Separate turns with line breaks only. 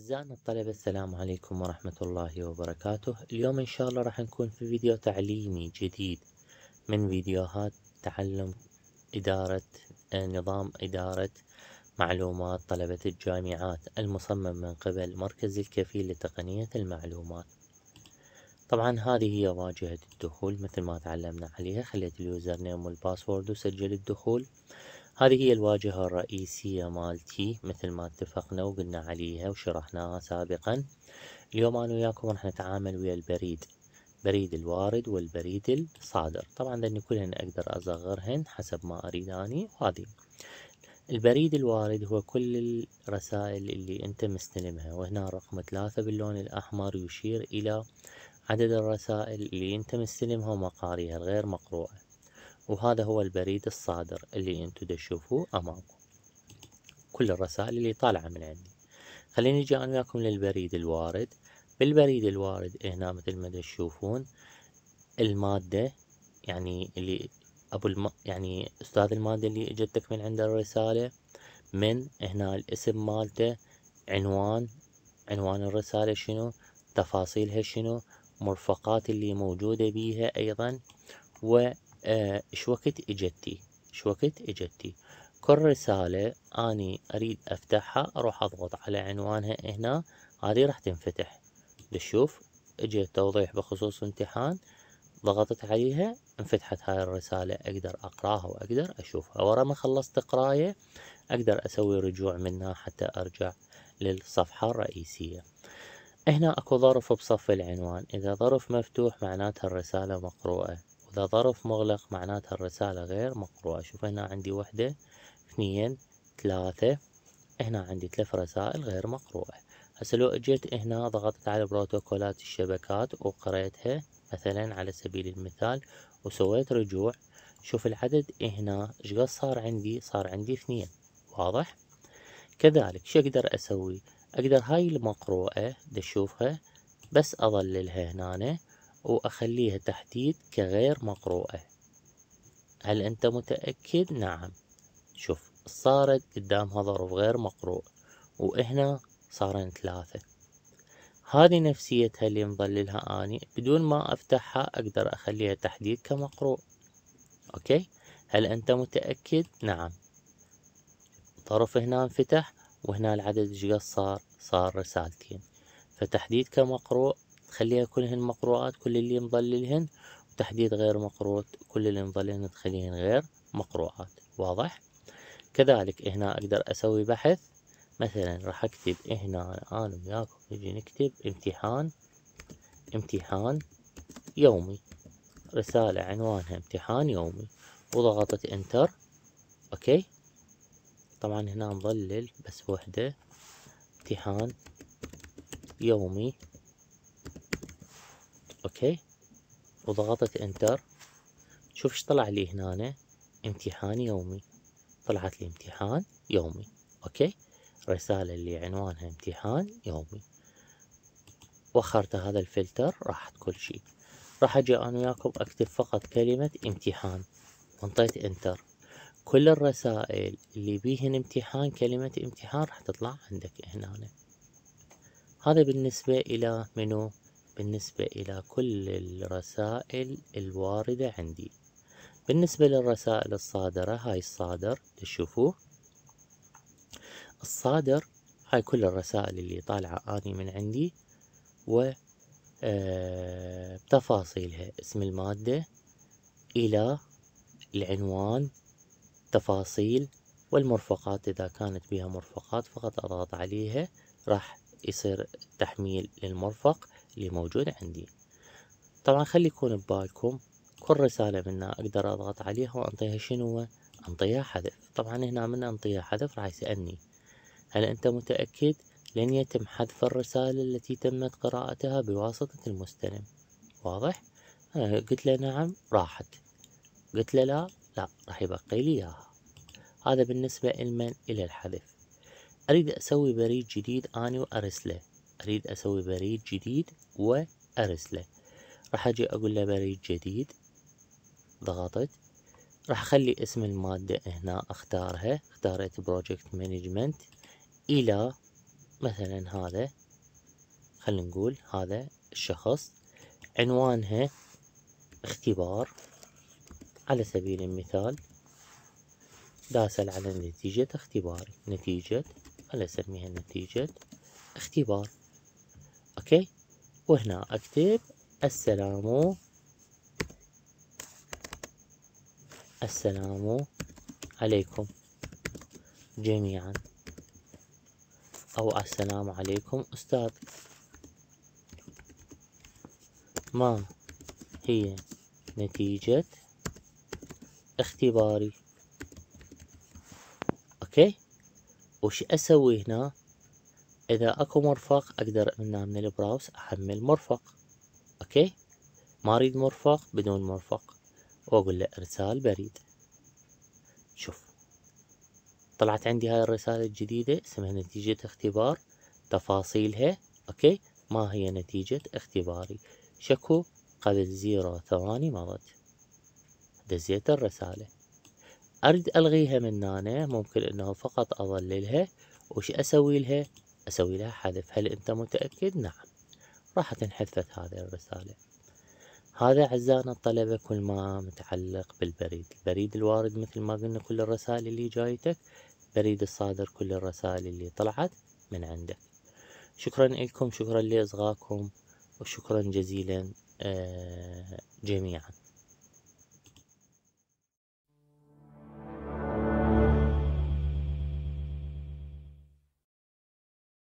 أعزائنا الطلبة السلام عليكم ورحمة الله وبركاته اليوم إن شاء الله راح نكون في فيديو تعليمي جديد من فيديوهات تعلم إدارة نظام إدارة معلومات طلبة الجامعات المصمم من قبل مركز الكفيل لتقنية المعلومات طبعا هذه هي واجهة الدخول مثل ما تعلمنا عليها خليت اليوزر نيم والباسورد وسجل الدخول هذه هي الواجهة الرئيسية مالتي مثل ما اتفقنا وقلنا عليها وشرحناها سابقا اليوم أنا وياكم راح نتعامل ويا البريد بريد الوارد والبريد الصادر طبعا لأن كلهن أقدر أصغرهن حسب ما أريد أني وهذه البريد الوارد هو كل الرسائل اللي أنت مستلمها وهنا رقم ثلاثة باللون الأحمر يشير إلى عدد الرسائل اللي أنت مستلمها ومقاريها الغير مقروءة وهذا هو البريد الصادر اللي انتم تشوفوه امامكم كل الرسائل اللي طالعة من عندي خليني نجي انا وياكم للبريد الوارد بالبريد الوارد هنا مثل ما تشوفون المادة يعني اللي ابو الم... يعني استاذ المادة اللي اجتك من عنده الرسالة من هنا الاسم مالته عنوان عنوان الرسالة شنو تفاصيلها شنو مرفقات اللي موجودة بيها ايضا و إيش آه، وقت إجتي إيش وقت إجتي كل رسالة أني أريد أفتحها أروح أضغط على عنوانها هنا هذه راح تنفتح لشوف اجى توضيح بخصوص امتحان ضغطت عليها انفتحت هاي الرسالة أقدر أقراها وأقدر أشوفها ورا ما خلصت قراية أقدر أسوي رجوع منها حتى أرجع للصفحة الرئيسية هنا أكو ظرف بصف العنوان إذا ظرف مفتوح معناتها الرسالة مقروءة وإذا ظرف مغلق معناتها الرسالة غير مقروءة شوف هنا عندي وحدة اثنين ثلاثة هنا عندي ثلاث رسائل غير مقروءة هسه لو اجيت هنا ضغطت على بروتوكولات الشبكات وقريتها مثلا على سبيل المثال وسويت رجوع شوف العدد هنا شقد صار عندي صار عندي اثنين واضح كذلك شو اقدر اسوي اقدر هاي المقروءة دشوفها بس اظللها هنا وأخليها تحديد كغير مقروءة هل أنت متأكد؟ نعم شوف صارت قدامها ظرف غير مقروء وإهنا صارن ثلاثة هذه نفسيتها اللي مظللها أني بدون ما أفتحها أقدر أخليها تحديد كمقروء أوكي هل أنت متأكد؟ نعم طرف هنا انفتح وهنا العدد ايش صار؟ صار رسالتين فتحديد كمقروء تخليها كلهن مقروءات كل اللي مضللهن وتحديد غير مقروء كل اللي مضللهن تخليهن غير مقروءات واضح كذلك هنا أقدر أسوي بحث مثلا راح أكتب هنا أنا وياكم نجي نكتب امتحان امتحان يومي رسالة عنوانها امتحان يومي وضغطت انتر اوكي طبعا هنا مظلل بس وحدة امتحان يومي اوكي وضغطت انتر شوف ايش طلع لي هنا امتحان يومي طلعت لي امتحان يومي اوكي رسالة اللي عنوانها امتحان يومي وخرت هذا الفلتر راحت كل شيء راح اجي انا وياكم اكتب فقط كلمة امتحان وانطيت انتر كل الرسائل اللي بيهن امتحان كلمة امتحان راح تطلع عندك هنا هذا بالنسبة الى منو بالنسبة إلى كل الرسائل الواردة عندي بالنسبة للرسائل الصادرة هاي الصادر تشوفوه الصادر هاي كل الرسائل اللي طالعة أني من عندي و آه، بتفاصيلها اسم المادة إلى العنوان تفاصيل والمرفقات إذا كانت بها مرفقات فقط أضغط عليها راح يصير تحميل للمرفق اللي موجودة عندي طبعا خلي يكون ببالكم كل رسالة منها أقدر أضغط عليها وأنطيها شنو أنطيها حذف طبعا هنا من أنطيها حذف راح يسألني هل أنت متأكد لن يتم حذف الرسالة التي تمت قراءتها بواسطة المستلم واضح؟ أنا آه، قلت له نعم راحت قلت له لا لا راح يبقي لي إياها هذا بالنسبة لمن إلى الحذف أريد أسوي بريد جديد أني وأرسله أريد أسوي بريد جديد وأرسله راح أجي أقول له بريد جديد ضغطت راح أخلي اسم المادة هنا أختارها اختارت بروجكت مانجمنت إلى مثلا هذا خلينا نقول هذا الشخص عنوانها اختبار على سبيل المثال داسل على نتيجة اختباري نتيجة أسميها نتيجة اختبار اوكي وهنا اكتب السلام السلام عليكم جميعا او السلام عليكم استاذ ما هي نتيجة اختباري اوكي وش اسوي هنا إذا أكو مرفق أقدر أن من البراوس أحمل مرفق أوكي ما أريد مرفق بدون مرفق وأقول له إرسال بريد شوف طلعت عندي هاي الرسالة الجديدة اسمها نتيجة اختبار تفاصيلها أوكي ما هي نتيجة اختباري شكو قبل زيرو ثواني مضت دزيت الرسالة أريد ألغيها من هنا ممكن أنه فقط أظللها وش أسوي لها أسوي لها حذف هل أنت متأكد؟ نعم راح تنحذفت هذه الرسالة هذا أعزائنا الطلبة كل ما متعلق بالبريد البريد الوارد مثل ما قلنا كل الرسائل اللي جايتك بريد الصادر كل الرسائل اللي طلعت من عندك شكرا لكم شكرا لإصغائكم وشكرا جزيلا آه، جميعا